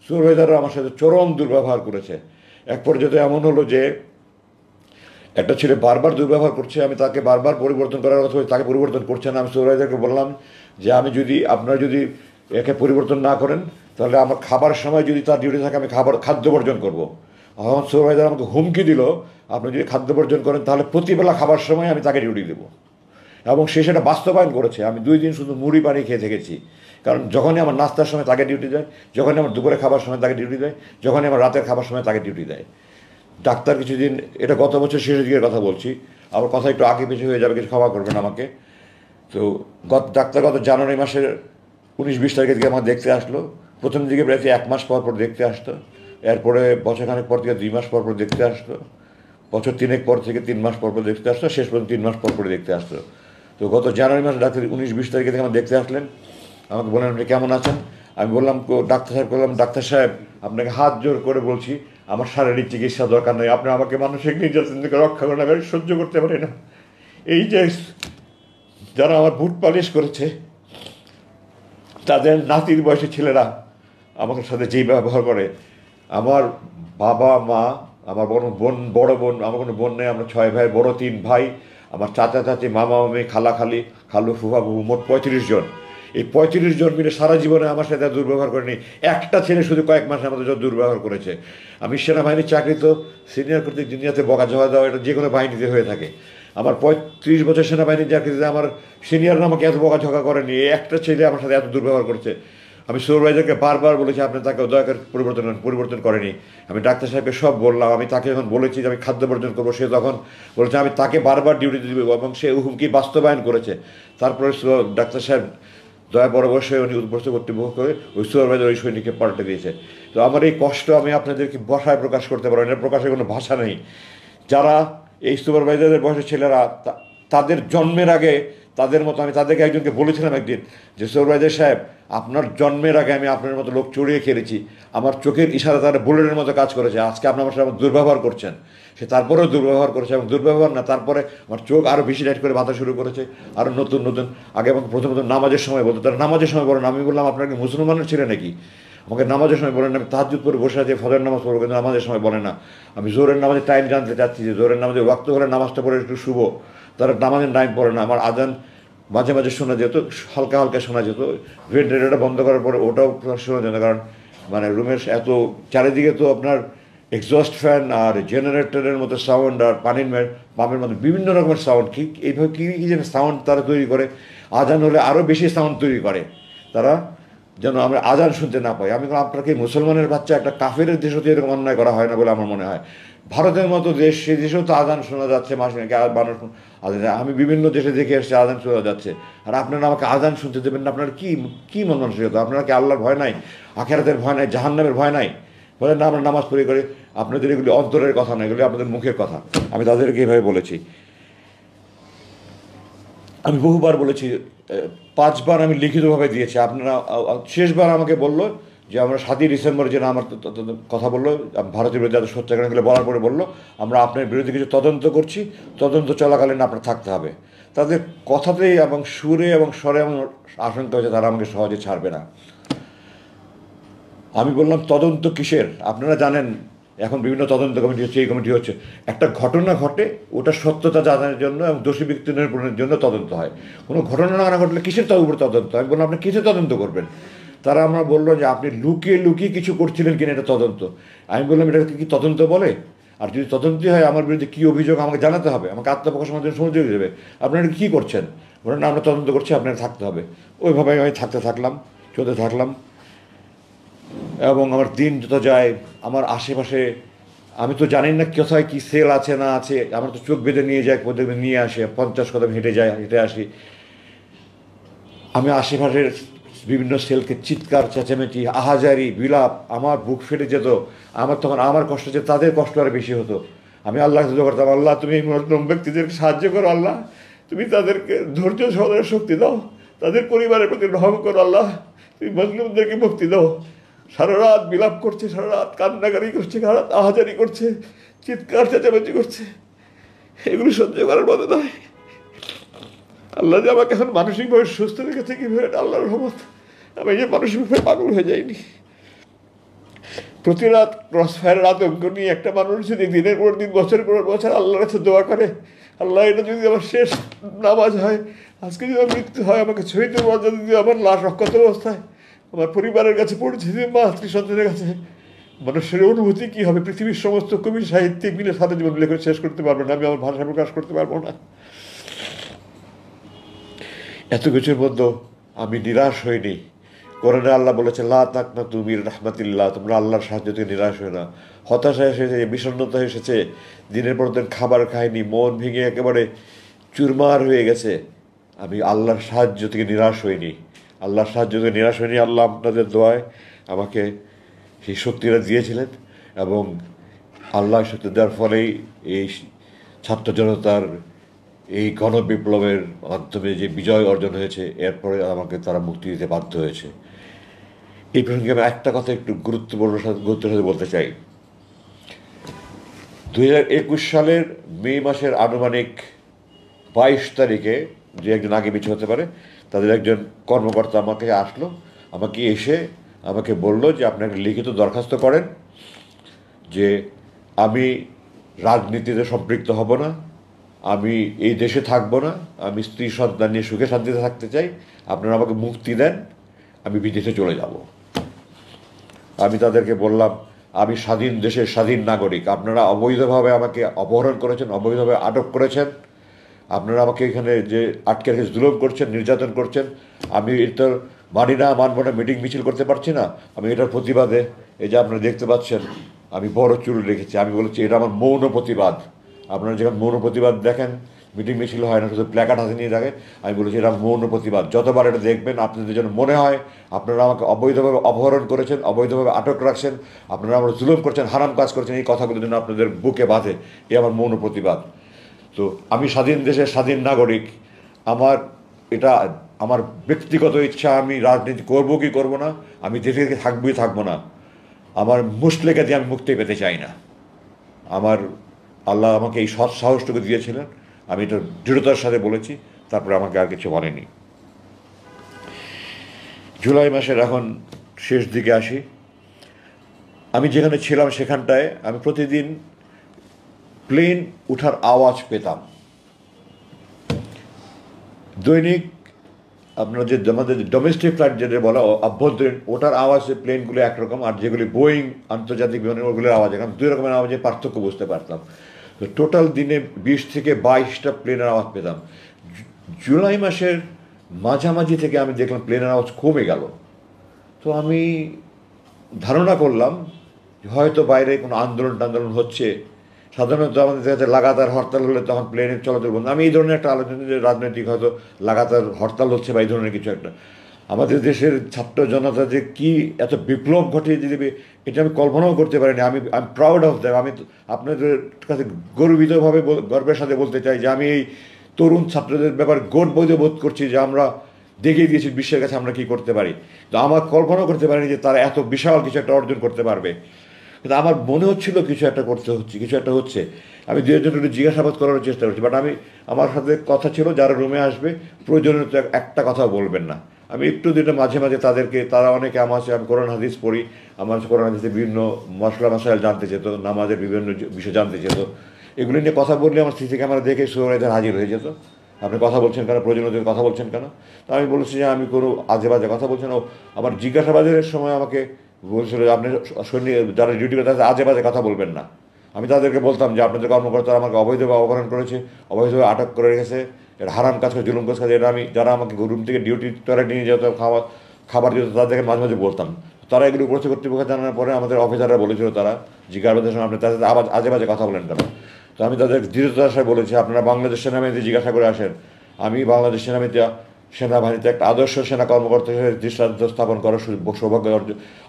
সুরভেদাররা আমার সাথে চরম দুর্ব্যবহার করেছে এক পর্যায়ে এমন হলো যে একটা ছেলে বারবার দুর্ব্যবহার করছে আমি তাকে বারবার পরিবর্তন করার কথা তাকে পরিবর্তন করছে না আমি সুপারভাইজারকে বললাম যে আমি যদি আপনারা যদি একে পরিবর্তন না করেন তাহলে আমার খাবার সময় যদি তার ডিউটি থাকে আমি খাবার খাদ্য বর্জন করবো আমার সুপারভাইজার আমাকে হুমকি দিল আপনি যদি খাদ্য বর্জন করেন তাহলে প্রতিবেলা খাবার সময় আমি তাকে ডিউটি দেবো এবং সে সেটা বাস্তবায়ন করেছে আমি দুই দিন শুধু মুড়ি পানি খেয়ে থেকেছি কারণ যখনই আমার নাস্তার সময় তাকে ডিউটি দেয় যখনই আমার দুপুরে খাবার সময় তাকে ডিউটি দেয় যখনই আমার রাতের খাবার সময় তাকে ডিউটি দেয় ডাক্তার কিছুদিন এটা গত বছর শেষের দিকের কথা বলছি আমার কথা একটু আগে পিছিয়ে হয়ে যাবে কিছু ক্ষমা করবেন আমাকে তো গত ডাক্তার গত জানুয়ারি মাসের উনিশ বিশ তারিখের দিকে আমার দেখতে আসলো প্রথম দিকে প্রায় এক মাস পর পর দেখতে আসতো এরপরে বছরখানেক পর থেকে দুই মাস পর পর দেখতে আসতো বছর তিনেক পর থেকে তিন মাস পর পর দেখতে আসতো শেষ পর্যন্ত তিন মাস পর পর দেখতে আসতো তো গত জানুয়ারি মাসে ডাক্তার উনিশ বিশ তারিখে থেকে আমার দেখতে আসলেন আমাকে বললেন আপনি কেমন আছেন আমি বললাম ডাক্তার সাহেব বললাম ডাক্তার সাহেব আপনাকে হাত জোর করে বলছি আমার শারীরিক চিকিৎসা দরকার নেই আপনি আমাকে মানসিক নির্যাতন থেকে রক্ষা করেন আমি সহ্য করতে পারি না এই যে যারা আমার বুট পালিশ করেছে তাদের নাতির বয়সী ছেলেরা আমার সাথে যেই ব্যবহার করে আমার বাবা মা আমার কোনো বোন বড় বোন আমার কোনো বোন নেই আমরা ছয় ভাই বড় তিন ভাই আমার চাচা চাচি মামা মামি খালা খালি খালু ফুফা ফুফু মোট পঁয়ত্রিশ জন এই পঁয়ত্রিশ জন মিলে সারা জীবনে আমার সাথে দুর্ব্যবহার করেনি একটা ছেলে শুধু কয়েক মাসে আমাদের জন্য দুর্ব্যবহার করেছে আমি সেনাবাহিনীর চাকরি তো সিনিয়র কর্তৃক দুনিয়াতে বকা জমা দেওয়া এটা যে কোনো বাহিনীতে হয়ে থাকে আমার পঁয়ত্রিশ বছর সেনাবাহিনীর চাকরিতে আমার সিনিয়র আমাকে এত বকাঝকা করেনি একটা ছেলে আমার সাথে এত দুর্ব্যবহার করছে আমি সুপারভাইজারকে বারবার বলেছি আপনি তাকে দয়া করে পরিবর্তন পরিবর্তন করেনি আমি ডাক্তার সাহেবকে সব বললাম আমি তাকে যখন বলেছি যে আমি খাদ্য বর্জন করবো সে তখন বলেছে আমি তাকে বারবার ডিউটিতে দিব এবং সে হুমকি বাস্তবায়ন করেছে তারপরে ডাক্তার সাহেব দয়া বড়বশে উনি উদ্বস্ত করে ওই সুপারভাইজার ওই সৈনিককে পাল্টে দিয়েছে তো আমার এই কষ্ট আমি আপনাদেরকে ভাষায় প্রকাশ করতে পারবো এটা প্রকাশের কোনো ভাষা নেই যারা এই সুপারভাইজারদের বয়সের ছেলেরা তাদের জন্মের আগে তাদের মতো আমি তাদেরকে একজনকে বলেছিলাম একদিন যে সৌরভাইদের সাহেব আপনার জন্মের আগে আমি আপনার মতো লোক চড়িয়ে খেলেছি আমার চোখের ইশারা তারা বুলেটের মতো কাজ করেছে আজকে আপনার আমার সাথে দুর্ব্যবহার করছেন সে তারপরেও দুর্ব্যবহার করেছে এবং দুর্ব্যবহার না তারপরে আমার চোখ আরও বেশি লাইট করে বাঁধা শুরু করেছে আরও নতুন নতুন আগে আমাকে প্রথমত নামাজের সময় বলতো তারা নামাজের সময় বলেন আমি বললাম আপনার কি মুসলমানের ছিলেন নাকি আমাকে নামাজের সময় বলেন আমি তাহাজুদ করে বসে আছি ফজর নামাজ পড়বো কিন্তু নামাজের সময় বলে না আমি জোরের নামাজের টাইম জানতে চাচ্ছি যে জোরের নামাজে ওয়াক্ত হলে নামাজটা পড়ে একটু শুভ তারা নামাজের টাইম পড়ে না আমার আজান মাঝে মাঝে শোনা যেত হালকা হালকা শোনা যেত ভেন্টিলেটারটা বন্ধ করার পরে ওটাও শোনা যেত কারণ মানে রুমের এত চারিদিকে তো আপনার এক্সস্ট ফ্যান আর জেনারেটরের মতো সাউন্ড আর পানির মেয়ের পাম্পের মতো বিভিন্ন রকমের সাউন্ড কী এইভাবে কী কী যে সাউন্ড তারা তৈরি করে আজান হলে আরও বেশি সাউন্ড তৈরি করে তারা যেন আমরা আজান শুনতে না পাই আমি আপনাকে মুসলমানের বাচ্চা একটা কাফের দেশও এরকম অন্যায় করা হয় না বলে আমার মনে হয় ভারতের মতো দেশ সে দেশেও তো আজান শোনা যাচ্ছে মাসে নাকি মানুষ আজান আমি বিভিন্ন দেশে দেখে এসেছি আজান শোনা যাচ্ছে আর আপনারা আমাকে আজান শুনতে দেবেন না আপনার কী কী মন মানসিকতা আপনারা কি আল্লাহর ভয় নাই আখেরাতের ভয় নাই জাহান্নামের ভয় নাই বলেন না আমরা নামাজ পড়ে করে আপনাদের এগুলি অন্তরের কথা না এগুলি আপনাদের মুখের কথা আমি তাদেরকে এইভাবে বলেছি আমি বহুবার বলেছি পাঁচবার আমি লিখিতভাবে দিয়েছি আপনারা শেষবার আমাকে বললো যে আমরা সাতই ডিসেম্বর যেন আমার কথা বললো ভারতের বিরুদ্ধে এত সত্যাগ্রহগুলো বলার পরে বললো আমরা আপনার বিরুদ্ধে কিছু তদন্ত করছি তদন্ত চলাকালীন আপনার থাকতে হবে তাদের কথাতেই এবং সুরে এবং স্বরে এবং আশঙ্কা হয়েছে তারা আমাকে সহজে ছাড়বে না আমি বললাম তদন্ত কিসের আপনারা জানেন এখন বিভিন্ন তদন্ত কমিটি হচ্ছে এই কমিটি হচ্ছে একটা ঘটনা ঘটে ওটা সত্যতা জানার জন্য এবং দোষী ব্যক্তি নিরূপণের জন্য তদন্ত হয় কোনো ঘটনা না ঘটলে কিসের তার উপর তদন্ত হয় বললাম আপনি কিসের তদন্ত করবেন তারা আমরা বললো যে আপনি লুকিয়ে লুকিয়ে কিছু করছিলেন কিনা এটা তদন্ত আমি বললাম এটাকে কি তদন্ত বলে আর যদি তদন্তই হয় আমার বিরুদ্ধে কী অভিযোগ আমাকে জানাতে হবে আমাকে আত্মপ্রকাশের জন্য সুযোগ দেবে আপনারা কী করছেন বলেন আমরা তদন্ত করছি আপনারা থাকতে হবে ওইভাবে আমি থাকতে থাকলাম চলতে থাকলাম এবং আমার দিন যত যায় আমার আশেপাশে আমি তো জানি না কোথায় কি সেল আছে না আছে আমার তো চোখ বেঁধে নিয়ে যায় কোথাও নিয়ে আসে পঞ্চাশ কদম হেঁটে যায় হেঁটে আসি আমি আশেপাশের বিভিন্ন সেলকে চিৎকার চেঁচামেচি আহাজারি বিলাপ আমার বুক ফেটে যেত আমার তখন আমার কষ্ট যে তাদের কষ্ট আর বেশি হতো আমি আল্লাহ করতাম আল্লাহ তুমি এই ব্যক্তিদেরকে সাহায্য করো আল্লাহ তুমি তাদেরকে ধৈর্য সহ শক্তি দাও তাদের পরিবারের প্রতি রহম করো আল্লাহ তুমি মজলুমদেরকে মুক্তি দাও সারা রাত বিলাপ করছে সারা রাত কান্নাকারি করছে সারা রাত আহাজারি করছে চিৎকার চেঁচামেচি করছে এগুলো সহ্য করার মতো নয় আল্লাহ যে আমাকে এখন মানসিকভাবে সুস্থ রেখেছে কীভাবে আল্লাহর রহমত আমি যে মানসিকভাবে পাগল হয়ে যাইনি প্রতি রাত ক্রস ফায়ারের আতঙ্ক নিয়ে একটা মানুষ যদি দিনের পর দিন বছরের পর বছর আল্লাহর কাছে দোয়া করে আল্লাহ এটা যদি আমার শেষ নামাজ হয় আজকে যদি আমার মৃত্যু হয় আমাকে ছুঁইতে যদি আমার লাশ রক্ষত অবস্থায় আমার পরিবারের কাছে পরিচিতি মাতৃ সন্তানের কাছে মানুষের অনুভূতি কী হবে পৃথিবীর সমস্ত কবি সাহিত্যিক মিলে সাদা জীবন লেখক শেষ করতে পারবো না আমি আমার ভাষা প্রকাশ করতে পারবো না এত কিছুর মধ্যে আমি নিরাশ হইনি কোরআনে আল্লাহ বলেছে লা তাক না তুমির রাহমাতিল্লাহ তোমরা আল্লাহর সাহায্য থেকে নিরাশ হয়ে না হতাশা এসেছে বিষণ্ণতা এসেছে দিনের পর দিন খাবার খায়নি মন ভেঙে একেবারে চুরমার হয়ে গেছে আমি আল্লাহর সাহায্য থেকে নিরাশ হইনি আল্লাহ সাহায্য যদি নিরাশ হয়নি আল্লাহ আপনাদের দোয়ায় আমাকে সেই শক্তিটা দিয়েছিলেন এবং আল্লাহ শক্তি দেওয়ার ফলেই এই ছাত্র জনতার এই গণবিপ্লবের মাধ্যমে যে বিজয় অর্জন হয়েছে এরপরে আমাকে তারা মুক্তি দিতে বাধ্য হয়েছে এই প্রসঙ্গে আমি একটা কথা একটু গুরুত্বপূর্ণ গুরুত্বের সাথে বলতে চাই দু একুশ সালের মে মাসের আনুমানিক বাইশ তারিখে যে একজন আগে পিছু হতে পারে তাদের একজন কর্মকর্তা আমাকে আসলো আমাকে এসে আমাকে বলল যে আপনাকে লিখিত দরখাস্ত করেন যে আমি রাজনীতিতে সম্পৃক্ত হব না আমি এই দেশে থাকবো না আমি স্ত্রী সন্তান নিয়ে সুখে শান্তিতে থাকতে চাই আপনারা আমাকে মুক্তি দেন আমি বিদেশে চলে যাব আমি তাদেরকে বললাম আমি স্বাধীন দেশের স্বাধীন নাগরিক আপনারা অবৈধভাবে আমাকে অপহরণ করেছেন অবৈধভাবে আটক করেছেন আপনারা আমাকে এখানে যে আটকে রেখে দুলভ করছেন নির্যাতন করছেন আমি এটার মানি না মানব না মিটিং মিছিল করতে পারছি না আমি এটার প্রতিবাদে এই যে আপনারা দেখতে পাচ্ছেন আমি বড় চুল রেখেছি আমি বলেছি এটা আমার মৌন প্রতিবাদ আপনারা যেখানে মৌন প্রতিবাদ দেখেন মিটিং মিছিল হয় না শুধু প্ল্যাকার্ড হাতে নিয়ে থাকে আমি বলেছি এটা মৌন প্রতিবাদ যতবার এটা দেখবেন আপনাদের যেন মনে হয় আপনারা আমাকে অবৈধভাবে অপহরণ করেছেন অবৈধভাবে আটক রাখছেন আপনারা আমার জুলুম করছেন হারাম কাজ করছেন এই কথাগুলো যেন আপনাদের বুকে বাঁধে এ আমার মৌন প্রতিবাদ তো আমি স্বাধীন দেশের স্বাধীন নাগরিক আমার এটা আমার ব্যক্তিগত ইচ্ছা আমি রাজনীতি করব কি করব না আমি দেশে থাকবই থাকবো না আমার মুসলিকে দিয়ে আমি মুক্তি পেতে চাই না আমার আল্লাহ আমাকে এই সৎ সাহসটুকু দিয়েছিলেন আমি এটা দৃঢ়তার সাথে বলেছি তারপরে আমাকে আর কিছু বলেনি জুলাই মাসের এখন শেষ দিকে আসি আমি যেখানে ছিলাম সেখানটায় আমি প্রতিদিন প্লেন ওঠার আওয়াজ পেতাম দৈনিক আপনার যে আমাদের ডোমেস্টিক ফ্লাইট যেটা বলা অভ্যন্তরীণ ওটার আওয়াজে প্লেনগুলো একরকম আর যেগুলি বোয়িং আন্তর্জাতিক বিমান ওগুলোর আওয়াজ এখন দুই রকমের আওয়াজে পার্থক্য বুঝতে পারতাম তো টোটাল দিনে বিশ থেকে বাইশটা প্লেনের আওয়াজ পেতাম জুলাই মাসের মাঝামাঝি থেকে আমি দেখলাম প্লেনের আওয়াজ কমে গেল তো আমি ধারণা করলাম হয়তো বাইরে কোনো আন্দোলন টান্দোলন হচ্ছে সাধারণত আমাদের দেখাতে লাগাতার হরতাল হলে তখন প্লেনের চলাচল বন্ধ আমি এই ধরনের একটা আলোচনা যে রাজনৈতিক হয়তো লাগাতার হরতাল হচ্ছে বা এই ধরনের কিছু একটা আমাদের দেশের ছাত্র জনতা যে কী এত বিপ্লব ঘটিয়ে দেবে এটা আমি কল্পনাও করতে পারিনি আমি I am proud of them আমি আপনাদের কাছে গর্বিতভাবে গর্বের সাথে বলতে চাই যে আমি এই তরুণ ছাত্রদের ব্যাপার গর্ববোধ বোধ করছি যে আমরা দেখিয়ে দিয়েছি বিশ্বের কাছে আমরা কি করতে পারি তো আমার কল্পনাও করতে পারিনি যে তারা এত বিশাল কিছু একটা অর্জন করতে পারবে কিন্তু আমার মনে হচ্ছিল কিছু একটা করতে হচ্ছে কিছু একটা হচ্ছে আমি দু একজন জিজ্ঞাসাবাদ করার চেষ্টা করছি বাট আমি আমার সাথে কথা ছিল যারা রুমে আসবে প্রয়োজনীয় একটা কথা বলবেন না আমি একটু দুটো মাঝে মাঝে তাদেরকে তারা অনেকে আমার আছে আমি কোরআন হাদিস পড়ি আমার কোরআন হাদিসে বিভিন্ন মশলা মশাইল জানতে যেত নামাজের বিভিন্ন বিষয় জানতে যেত এগুলি নিয়ে কথা বললে আমার সিসি ক্যামেরা দেখে সুরাইদের হাজির হয়ে যেত আপনি কথা বলছেন কেন প্রয়োজনীয় কথা বলছেন কেন তা আমি বলেছি যে আমি কোনো আজে বাজে কথা বলছেন ও আমার জিজ্ঞাসাবাদের সময় আমাকে বলছিল আপনি সৈনিক যারা ডিউটি করে তাদের আজে বাজে কথা বলবেন না আমি তাদেরকে বলতাম যে আপনাদের কর্মকর্তারা আমাকে অবৈধভাবে অপহরণ করেছে অবৈধভাবে আটক করে রেখেছে এটা হারাম কাজ করে জুলুম কাজ করে এটা আমি যারা আমাকে রুম থেকে ডিউটি তোরা নিয়ে যেত খাওয়া খাবার দিত তাদেরকে মাঝে মাঝে বলতাম তারা এগুলো উপস্থিত কর্তৃপক্ষ জানানোর পরে আমাদের অফিসাররা বলেছিল তারা জিজ্ঞাসাবাদের সময় আপনি তাদের আবার আজে বাজে কথা বলেন কেন তো আমি তাদের দৃঢ়তার সাথে বলেছি আপনারা বাংলাদেশ সেনাবাহিনীতে জিজ্ঞাসা করে আসেন আমি বাংলাদেশ সেনাবাহিনীতে সেনাবাহিনীতে একটা আদর্শ সেনা কর্মকর্তা হিসেবে দৃষ্টান্ত স্থাপন করার সৌভাগ্য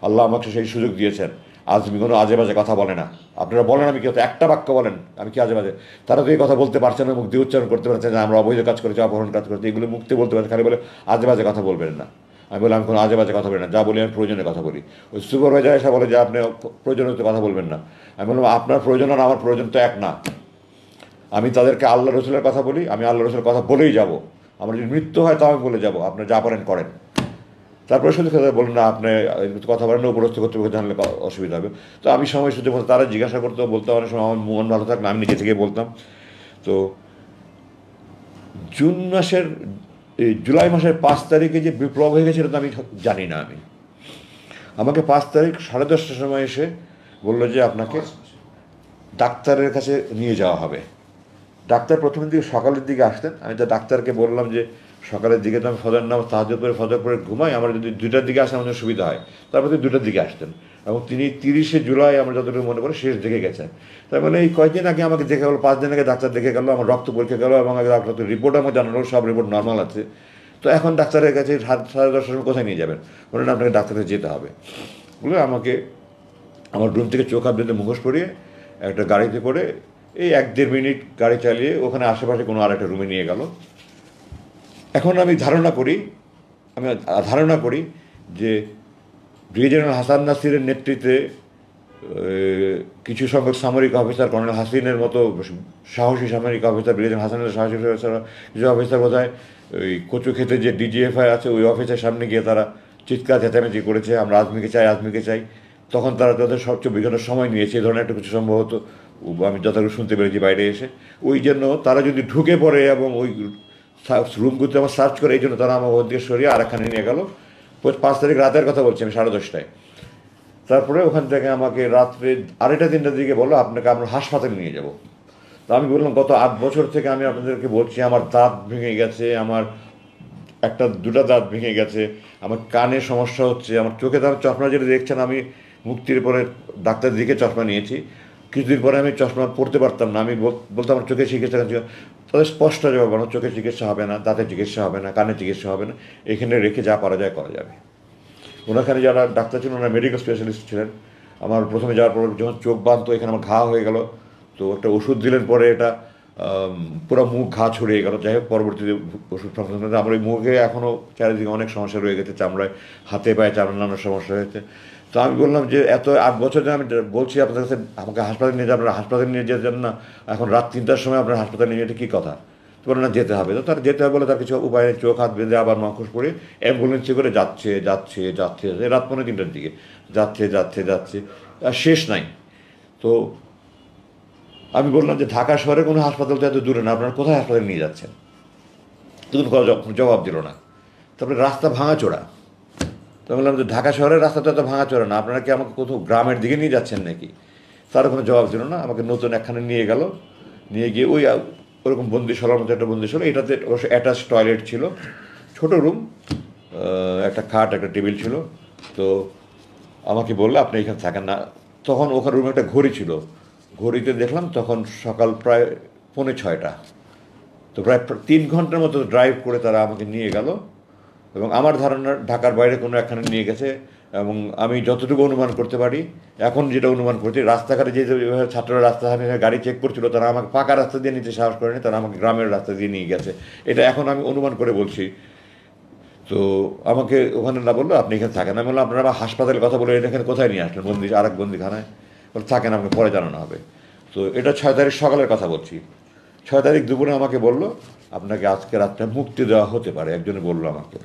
আল্লাহ আমাকে সেই সুযোগ দিয়েছেন আজ আমি কোনো আজে বাজে কথা বলে না আপনারা বলেন আমি কি একটা বাক্য বলেন আমি কি আজে বাজে তারা তো এই কথা বলতে পারছে না মুখ দিয়ে উচ্চারণ করতে পারছেন না আমরা অবৈধ কাজ করেছি অপহরণ কাজ করেছি এগুলো মুক্তি বলতে পারছি খালি বলে আজে বাজে কথা বলবেন না আমি বলি আমি কোনো আজে বাজে কথা বলি না যা বলি আমি প্রয়োজনে কথা বলি ওই সুপারভাইজার এসে বলে যে আপনি প্রয়োজনীয় কথা বলবেন না আমি বললাম আপনার প্রয়োজন আর আমার প্রয়োজন তো এক না আমি তাদেরকে আল্লাহ রসুলের কথা বলি আমি আল্লাহ রসুলের কথা বলেই যাবো আমার যদি মৃত্যু হয় তা আমি বলে যাবো আপনি যা পারেন করেন তারপরে শুধু খেতে বলেন না আপনি কথা বলেন উপরস্থ কর্তৃপক্ষ জানলে অসুবিধা হবে তো আমি সময় সুযোগ তারা জিজ্ঞাসা করতো বলতে অনেক সময় আমার মন ভালো থাকলে আমি নিজে থেকে বলতাম তো জুন মাসের জুলাই মাসের পাঁচ তারিখে যে বিপ্লব হয়ে গেছে তো আমি জানি না আমি আমাকে পাঁচ তারিখ সাড়ে দশটার সময় এসে বললো যে আপনাকে ডাক্তারের কাছে নিয়ে যাওয়া হবে ডাক্তার প্রথম দিকে সকালের দিকে আসতেন আমি তো ডাক্তারকে বললাম যে সকালের দিকে তো আমি ফজর নাম সাহায্য করে ফজর পরে ঘুমাই আমার যদি দুটার দিকে আসে আমাদের সুবিধা হয় তারপর তিনি দুটার দিকে আসতেন এবং তিনি তিরিশে জুলাই আমার যতটুকু মনে পড়ে শেষ দেখে গেছেন তার মানে এই কয়েকদিন আগে আমাকে দেখে গেলো পাঁচ দিন আগে ডাক্তার দেখে গেলো আমার রক্ত পরীক্ষা গেলো এবং ডাক্তার রিপোর্ট আমার জানালো সব রিপোর্ট নর্মাল আছে তো এখন ডাক্তারের কাছে সাড়ে দশটার সময় কোথায় নিয়ে যাবেন বলেন আপনাকে ডাক্তারের যেতে হবে বলে আমাকে আমার রুম থেকে চোখ আপনি মুখোশ পরিয়ে একটা গাড়িতে করে এই এক দেড় মিনিট গাড়ি চালিয়ে ওখানে আশেপাশে কোনো আর একটা রুমে নিয়ে গেল এখন আমি ধারণা করি আমি ধারণা করি যে ব্রিগেডিয়ার হাসান নাসিরের নেতৃত্বে কিছু সংখ্যক সামরিক অফিসার কর্নেল হাসিনের মতো সাহসী সামরিক অফিসার ব্রিগেডিয়ার হাসানের সাহসী অফিসার কিছু অফিসার বোধ হয় ওই কচু খেতে যে ডিজিএফআই আছে ওই অফিসের সামনে গিয়ে তারা চিৎকার চেঁচামেচি করেছে আমরা আজমিকে চাই আজমিকে চাই তখন তারা তাদের সবচেয়ে বিঘ্ন সময় নিয়েছে এই ধরনের একটা কিছু সম্ভবত আমি যথাযথ শুনতে পেরেছি বাইরে এসে ওই জন্য তারা যদি ঢুকে পড়ে এবং ওই রুমগুলোতে আমার সার্চ করে এই জন্য তারা আমার ওদিকে সরিয়ে আরেকখানে নিয়ে গেল পাঁচ তারিখ রাতের কথা বলছি আমি সাড়ে দশটায় তারপরে ওখান থেকে আমাকে রাত্রে আড়াইটা তিনটার দিকে বলো আপনাকে আমরা হাসপাতালে নিয়ে যাব তো আমি বললাম গত আট বছর থেকে আমি আপনাদেরকে বলছি আমার দাঁত ভেঙে গেছে আমার একটা দুটা দাঁত ভেঙে গেছে আমার কানে সমস্যা হচ্ছে আমার চোখে তার চশমা যেটা দেখছেন আমি মুক্তির পরে ডাক্তার দিকে চশমা নিয়েছি কিছুদিন পরে আমি চশমা পড়তে পারতাম না আমি বলতাম আমার চোখের চিকিৎসা তাদের স্পষ্ট যাবে আমার চোখের চিকিৎসা হবে না দাঁতের চিকিৎসা হবে না কানের চিকিৎসা হবে না এখানে রেখে যা করা যায় করা যাবে ওনাখানে যারা ডাক্তার ছিলেন ওনারা মেডিকেল স্পেশালিস্ট ছিলেন আমার প্রথমে যাওয়ার পর যখন চোখ বাঁধতো এখানে আমার ঘা হয়ে গেল তো একটা ওষুধ দিলেন পরে এটা পুরো মুখ ঘা ছড়িয়ে গেল যাই হোক পরবর্তীতে ওষুধ আমার ওই মুখে এখনও চারিদিকে অনেক সমস্যা রয়ে গেছে চামড়ায় হাতে পায়ে চামড়া নামের সমস্যা হয়েছে তো আমি বললাম যে এত আট বছর আমি বলছি আপনাদের কাছে আমাকে হাসপাতালে নিয়ে যান আপনারা হাসপাতালে নিয়ে যেতে যান না এখন রাত তিনটার সময় আপনার হাসপাতালে নিয়ে যেতে কী কথা তো বলে না যেতে হবে তো তার যেতে হবে বলে তার কিছু উপায়ে চোখ হাত বেঁধে আবার মাখুশ করে অ্যাম্বুলেন্সে করে যাচ্ছে যাচ্ছে যাচ্ছে রাত পনেরো তিনটার দিকে যাচ্ছে যাচ্ছে যাচ্ছে আর শেষ নাই তো আমি বললাম যে ঢাকা শহরে কোনো হাসপাতাল তো এত দূরে না আপনারা কোথায় হাসপাতালে নিয়ে যাচ্ছেন তখন জবাব দিল না তারপরে রাস্তা ভাঙাচোড়া তো বললাম যে ঢাকা শহরের রাস্তাটা তো ভাঙা চড়ে না আপনারা কি আমাকে কোথাও গ্রামের দিকে নিয়ে যাচ্ছেন নাকি তার কোনো জবাব ছিল না আমাকে নতুন একখানে নিয়ে গেল নিয়ে গিয়ে ওই ওরকম বন্দিশালার মতো একটা বন্দিশালা এটাতে অবশ্য অ্যাটাচ টয়লেট ছিল ছোট রুম একটা খাট একটা টেবিল ছিল তো আমাকে বললো আপনি এখানে থাকেন না তখন ওখানে রুমে একটা ঘড়ি ছিল ঘড়িতে দেখলাম তখন সকাল প্রায় পৌনে ছয়টা তো প্রায় তিন ঘন্টার মতো ড্রাইভ করে তারা আমাকে নিয়ে গেল এবং আমার ধারণা ঢাকার বাইরে কোনো একখানে নিয়ে গেছে এবং আমি যতটুকু অনুমান করতে পারি এখন যেটা অনুমান করছি রাস্তাঘাটে যে যেভাবে ছাত্ররা রাস্তাঘাটে গাড়ি চেক করছিল তারা আমাকে পাকা রাস্তা দিয়ে নিতে সাহস করেনি তারা আমাকে গ্রামের রাস্তা দিয়ে নিয়ে গেছে এটা এখন আমি অনুমান করে বলছি তো আমাকে ওখানে না বললো আপনি এখানে থাকেন আমি বললাম আপনারা হাসপাতালের কথা বলে এখানে কোথায় নিয়ে আসলেন বন্দি আর এক বন্দিখানায় বলে থাকেন আমাকে পরে জানানো হবে তো এটা ছয় তারিখ সকালের কথা বলছি ছয় তারিখ দুপুরে আমাকে বললো আপনাকে আজকে রাতটা মুক্তি দেওয়া হতে পারে একজনে বললো আমাকে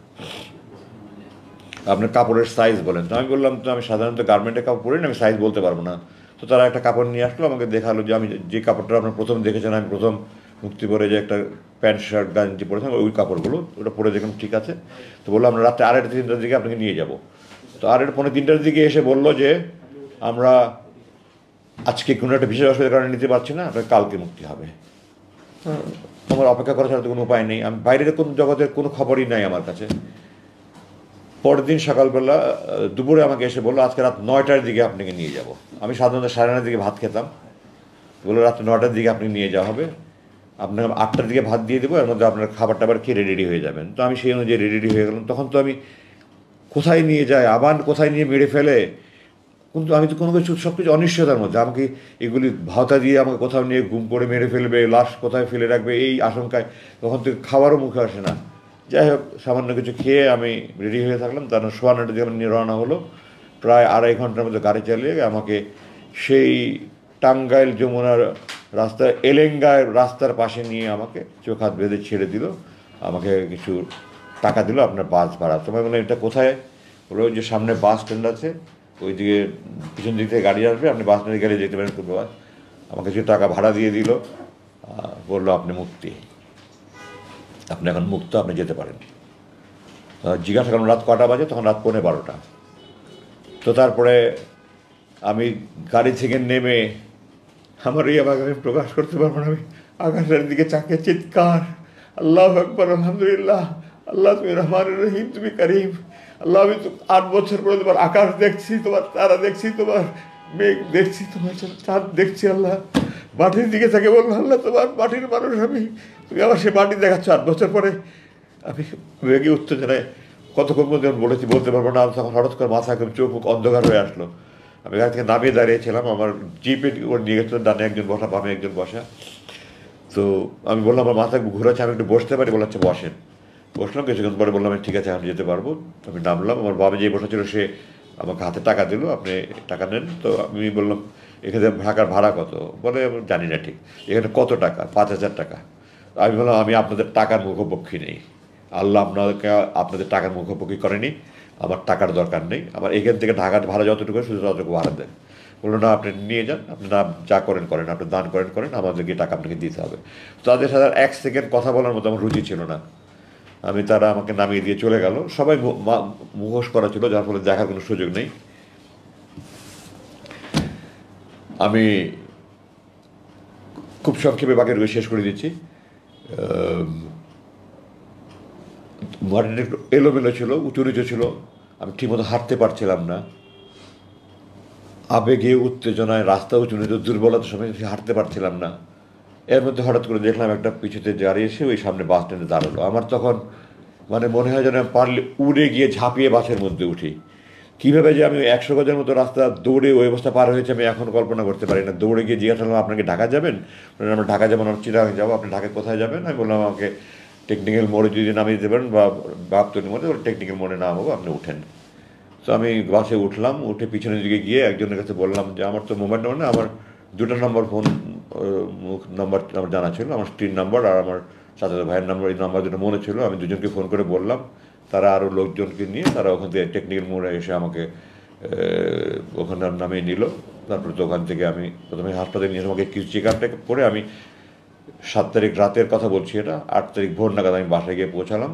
আপনার কাপড়ের সাইজ বলেন তো আমি বললাম তো আমি সাধারণত গার্মেন্টের কাপড় পরি না আমি সাইজ বলতে পারবো না তো তারা একটা কাপড় নিয়ে আসলো আমাকে দেখালো যে আমি যে কাপড়টা আপনার প্রথম দেখেছেন আমি প্রথম মুক্তি পরে যে একটা প্যান্ট শার্ট গাঞ্জি পরেছিলাম ওই কাপড়গুলো ওটা পরে দেখলাম ঠিক আছে তো বললো আমরা রাত্রে আড়াইটা তিনটার দিকে আপনাকে নিয়ে যাব তো আড়াইটা পনেরো তিনটার দিকে এসে বললো যে আমরা আজকে কোনো একটা বিশেষ অসুবিধার কারণে নিতে পারছি না কালকে মুক্তি হবে আমার অপেক্ষা করা ছাড়া তো কোনো উপায় নেই আমি বাইরের কোনো জগতের কোনো খবরই নাই আমার কাছে পরের দিন সকালবেলা দুপুরে আমাকে এসে বললো আজকে রাত নয়টার দিকে আপনাকে নিয়ে যাব আমি সাধারণত সাড়ে নটার দিকে ভাত খেতাম বললো রাত নয়টার দিকে আপনি নিয়ে যাওয়া হবে আপনাকে আটটার দিকে ভাত দিয়ে দেবো এর মধ্যে আপনার খাবার টাবার খেয়ে রেডি হয়ে যাবেন তো আমি সেই অনুযায়ী রেডি হয়ে গেলাম তখন তো আমি কোথায় নিয়ে যায় আবার কোথায় নিয়ে মেরে ফেলে কিন্তু আমি তো কোনো কিছু সব কিছু অনিশ্চয়তার মধ্যে আমাকে এগুলি ভাতা দিয়ে আমাকে কোথাও নিয়ে গুম করে মেরে ফেলবে লাশ কোথায় ফেলে রাখবে এই আশঙ্কায় তখন থেকে খাবারও মুখে আসে না যাই হোক সামান্য কিছু খেয়ে আমি রেডি হয়ে থাকলাম তার মানে সোয়া নটা দিয়ে নিয়ে রওনা হলো প্রায় আড়াই ঘন্টার মধ্যে গাড়ি চালিয়ে আমাকে সেই টাঙ্গাইল যমুনার রাস্তা এলেঙ্গায় রাস্তার পাশে নিয়ে আমাকে চোখ হাত বেঁধে ছেড়ে দিল আমাকে কিছু টাকা দিল আপনার বাস ভাড়া তোমার বললাম এটা কোথায় বলো যে সামনে বাস স্ট্যান্ড আছে ওই দিকে পিছন দিক থেকে গাড়ি আসবে আপনি বাস নিয়ে গেলে যেতে পারেন খুব আমাকে কিছু টাকা ভাড়া দিয়ে দিল বললো আপনি মুক্তি আপনি এখন মুক্ত আপনি যেতে পারেন জিজ্ঞাসা করলাম রাত কটা বাজে তখন রাত পৌনে বারোটা তো তারপরে আমি গাড়ি থেকে নেমে আমার এই আমাকে আমি প্রকাশ করতে পারবো না আমি আকাশের দিকে চাকে চিৎকার আল্লাহ আকবর আলহামদুলিল্লাহ আল্লাহ তুমি রহমান রহিম তুমি করিম আল্লাহ আমি তো আট বছর পরে তোমার আকাশ দেখছি তোমার তারা দেখছি তোমার মেঘ দেখছি তোমার চাঁদ দেখছি আল্লাহ মাটির দিকে থাকে বললো আল্লাহ তোমার মাটির মানুষ আমি তুমি আবার সে মাটি দেখাচ্ছ আট বছর পরে আমি রেগে উত্তেজনায় কতক্ষণ যখন বলেছি বলতে পারবো না তখন হঠাৎ করে মাথা একদম চোখ মুখ অন্ধকার হয়ে আসলো আমি এখান থেকে নামিয়ে দাঁড়িয়েছিলাম আমার জিপে ওর নিয়ে গেছিলাম ডানে একজন বসা বামে একজন বসা তো আমি বললাম আমার মাথা ঘুরাচ্ছে আমি একটু বসতে পারি বলে হচ্ছে বসেন বসলাম কিছুক্ষণ পরে বললাম আমি ঠিক আছে আমি যেতে পারবো আমি নামলাম আমার বাবা যে বসা ছিল সে আমাকে হাতে টাকা দিল আপনি টাকা নেন তো আমি বললাম এখানে ঢাকার ভাড়া কত বলে জানি না ঠিক এখানে কত টাকা পাঁচ হাজার টাকা আমি বললাম আমি আপনাদের টাকার মুখোপক্ষী নেই আল্লাহ আপনাকে আপনাদের টাকার মুখোপক্ষী করেনি আমার টাকার দরকার নেই আমার এখান থেকে ঢাকার ভাড়া যতটুকু শুধু ততটুকু ভাড়া দেন বললো না আপনি নিয়ে যান আপনি না যা করেন করেন আপনি দান করেন করেন আমাদেরকে টাকা আপনাকে দিতে হবে তাদের সাথে এক সেকেন্ড কথা বলার মতো আমার রুচি ছিল না আমি তারা আমাকে নামিয়ে দিয়ে চলে গেল সবাই মুখোশ করা ছিল যার ফলে দেখার কোনো সুযোগ নেই আমি খুব সংক্ষেপে বাকিটুকু শেষ করে দিচ্ছি মর্নিং একটু এলোমেলো ছিল উঁচু নিচু ছিল আমি ঠিকমতো হাঁটতে পারছিলাম না আবেগে উত্তেজনায় রাস্তা উঁচু নিচু দুর্বলতার সময় হাঁটতে পারছিলাম না এর মধ্যে হঠাৎ করে দেখলাম একটা পিছুতে দাঁড়িয়েছে ওই সামনে বাস স্ট্যান্ডে দাঁড়ালো আমার তখন মানে মনে হয় যেন পারলে উড়ে গিয়ে ঝাঁপিয়ে বাসের মধ্যে উঠি কীভাবে যে আমি একশো গজের মতো রাস্তা দৌড়ে ওই অবস্থা পার হয়েছে আমি এখন কল্পনা করতে পারি না দৌড়ে গিয়ে জিজ্ঞাসা করলাম আপনাকে ঢাকা যাবেন আমরা ঢাকা যাবো চিরা হয়ে যাবো আপনি ঢাকায় কোথায় যাবেন আমি বললাম আমাকে টেকনিক্যাল মোড়ে যদি নামিয়ে দেবেন বা মধ্যে মোড়ে টেকনিক্যাল মোড়ে হোক আপনি উঠেন তো আমি বাসে উঠলাম উঠে পিছনের দিকে গিয়ে একজনের কাছে বললাম যে আমার তো মোবাইল নাম্বার না আমার দুটো নম্বর ফোন নাম্বার আমার জানা ছিল আমার স্ত্রীর নাম্বার আর আমার সাথে ভাইয়ের নাম্বার এই নাম্বার যেটা মনে ছিল আমি দুজনকে ফোন করে বললাম তারা আরও লোকজনকে নিয়ে তারা ওখান থেকে টেকনিক্যাল মোড়ে এসে আমাকে ওখানে নামিয়ে নিল তারপরে দোকান থেকে আমি প্রথমে হাসপাতালে নিয়ে আমাকে কিছু চেক আপটা করে আমি সাত তারিখ রাতের কথা বলছি এটা আট তারিখ ভোর নাগাদ আমি বাসায় গিয়ে পৌঁছালাম